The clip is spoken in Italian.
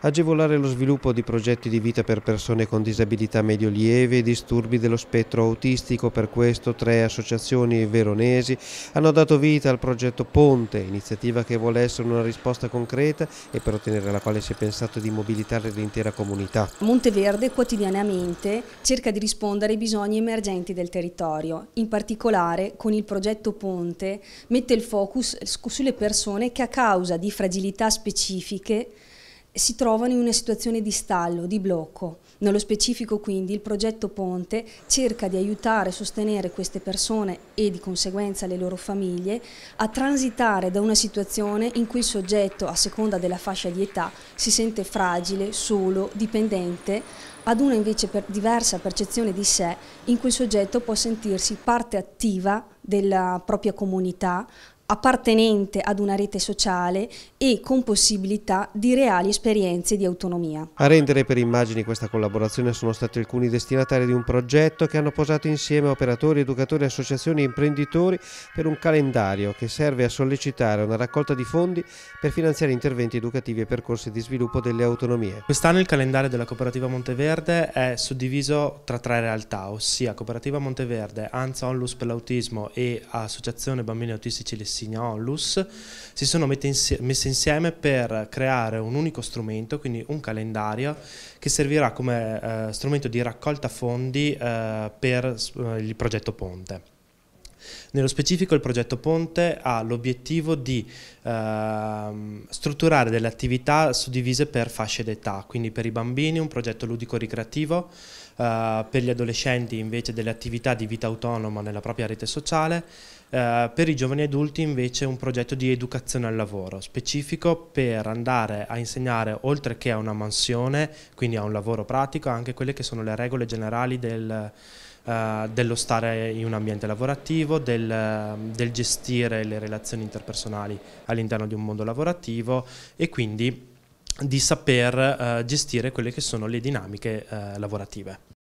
agevolare lo sviluppo di progetti di vita per persone con disabilità medio-lieve e disturbi dello spettro autistico. Per questo tre associazioni veronesi hanno dato vita al progetto Ponte, iniziativa che vuole essere una risposta concreta e per ottenere la quale si è pensato di mobilitare l'intera comunità. Monteverde quotidianamente cerca di rispondere ai bisogni emergenti del territorio, in particolare con il progetto Ponte mette il focus sulle persone che a causa di fragilità specifiche si trovano in una situazione di stallo, di blocco. Nello specifico quindi il progetto Ponte cerca di aiutare e sostenere queste persone e di conseguenza le loro famiglie a transitare da una situazione in cui il soggetto, a seconda della fascia di età, si sente fragile, solo, dipendente, ad una invece per diversa percezione di sé in cui il soggetto può sentirsi parte attiva della propria comunità, appartenente ad una rete sociale e con possibilità di reali esperienze di autonomia. A rendere per immagini questa collaborazione sono stati alcuni destinatari di un progetto che hanno posato insieme operatori, educatori, associazioni e imprenditori per un calendario che serve a sollecitare una raccolta di fondi per finanziare interventi educativi e percorsi di sviluppo delle autonomie. Quest'anno il calendario della cooperativa Monteverde è suddiviso tra tre realtà, ossia Cooperativa Monteverde, Anza Onlus per l'autismo e Associazione Bambini Autistici Lessi Onlus, si sono messe insieme per creare un unico strumento, quindi un calendario, che servirà come eh, strumento di raccolta fondi eh, per eh, il progetto Ponte. Nello specifico il progetto Ponte ha l'obiettivo di ehm, strutturare delle attività suddivise per fasce d'età, quindi per i bambini un progetto ludico-ricreativo, eh, per gli adolescenti invece delle attività di vita autonoma nella propria rete sociale, eh, per i giovani adulti invece un progetto di educazione al lavoro, specifico per andare a insegnare oltre che a una mansione, quindi a un lavoro pratico, anche quelle che sono le regole generali del eh, dello stare in un ambiente lavorativo, del, del gestire le relazioni interpersonali all'interno di un mondo lavorativo e quindi di saper eh, gestire quelle che sono le dinamiche eh, lavorative.